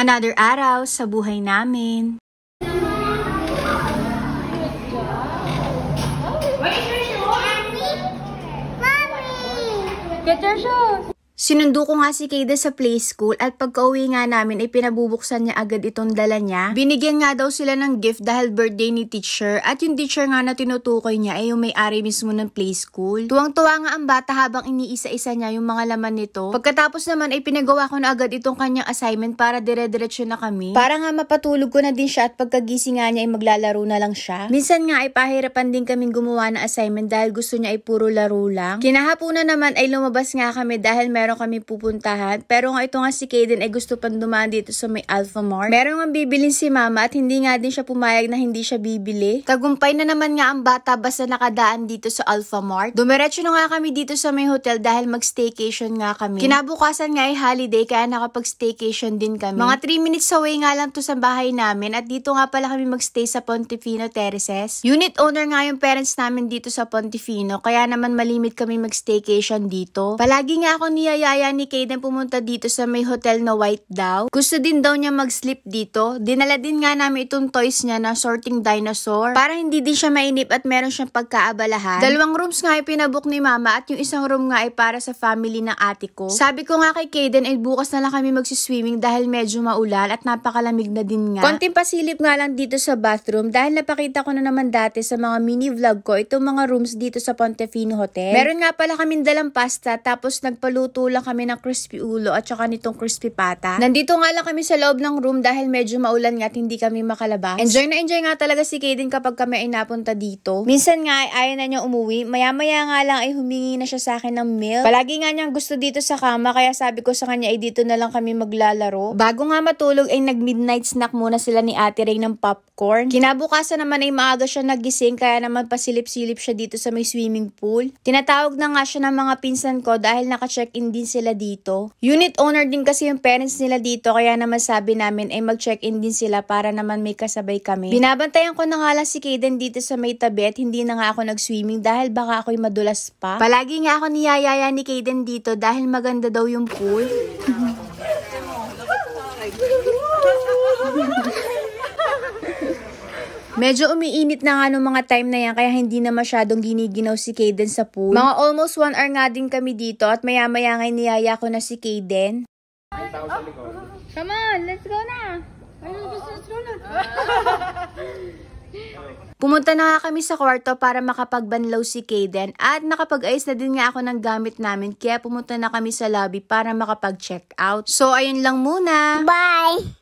Another araw sa buhay namin. Get your shoes! Sinundo ko nga si Kayda sa play school at pagka-uwi nga namin ay pinabubuksan niya agad itong dala niya. Binigyan nga daw sila ng gift dahil birthday ni teacher at yung teacher nga na tinutukoy niya ay yung may-ari mismo ng play school. Tuwang-tuwa nga ang bata habang iniisa-isa niya yung mga laman nito. Pagkatapos naman ay pinagawa ko na agad itong kanyang assignment para dire-diretso na kami. Para nga mapatulog ko na din siya at pagkagising nga niya ay maglalaro na lang siya. Minsan nga ay pahirapan din kaming gumawa ng assignment dahil gusto niya ay puro laro lang. Kinahapunan naman ay lumabas nga kami dahil meron meron kami pupuntahan. Pero nga ito nga si Kaden ay eh, gusto pang dumaan dito sa may Alpha Mart. Meron nga bibilin si mama at hindi nga din siya pumayag na hindi siya bibili. Tagumpay na naman nga ang bata basta nakadaan dito sa Alpha Mart. Dumiretso na nga kami dito sa may hotel dahil mag-staycation nga kami. Kinabukasan nga ay holiday kaya nakapag-staycation din kami. Mga 3 minutes away nga lang to sa bahay namin at dito nga pala kami mag-stay sa Pontifino Terraces. Unit owner nga yung parents namin dito sa Pontifino kaya naman malimit kami mag-staycation dito. Palagi nga ako niya niyayaya ni Kaden pumunta dito sa may hotel na White Dow. Gusto din daw niya mag-sleep dito. Dinala din nga namin itong toys niya na sorting dinosaur para hindi din siya mainip at meron siyang pagkaabalahan. Dalawang rooms nga ay pinabook ni mama at yung isang room nga ay para sa family ng ate ko. Sabi ko nga kay Kaden ay bukas na lang kami magsiswimming dahil medyo maulan at napakalamig na din nga. Konting pasilip nga lang dito sa bathroom dahil napakita ko na naman dati sa mga mini vlog ko itong mga rooms dito sa Pontefino Hotel. Meron nga pala kaming dalang pasta tapos nagpaluto lang kami ng crispy ulo at saka nitong crispy pata. Nandito nga lang kami sa loob ng room dahil medyo maulan nga at hindi kami makalabas. Enjoy na enjoy nga talaga si Kaden kapag kami ay napunta dito. Minsan nga ay ayaw na niya umuwi. Maya-maya nga lang ay humingi na siya sa akin ng milk. Palagi nga niyang gusto dito sa kama kaya sabi ko sa kanya ay dito na lang kami maglalaro. Bago nga matulog ay nag-midnight snack muna sila ni Ate Ray ng popcorn. Kinabukasan naman ay maaga siya nagising kaya naman pasilip-silip siya dito sa may swimming pool. Tinatawag na nga siya ng mga pinsan ko dahil naka-check-in Galing din sila dito. Unit owner din kasi yung parents nila dito kaya naman sabi namin ay eh, mag-check-in din sila para naman may kasabay kami. Binabantayan ko na nga lang si Kaden dito sa may tabi at hindi na nga ako nag-swimming dahil baka ako'y madulas pa. Palagi nga ako niyayaya ni Kaden dito dahil maganda daw yung pool. Medyo umiinit na nga nung mga time na yan kaya hindi na masyadong giniginaw si Kaden sa pool. Mga almost one hour nga din kami dito at maya-maya nga niyaya ko na si Kaden. Come on, let's go na! Let's na! Pumunta na kami sa kwarto para makapagbanlaw si Kaden at nakapag-ayos na din nga ako ng gamit namin kaya pumunta na kami sa lobby para makapag-check out. So ayun lang muna. Bye!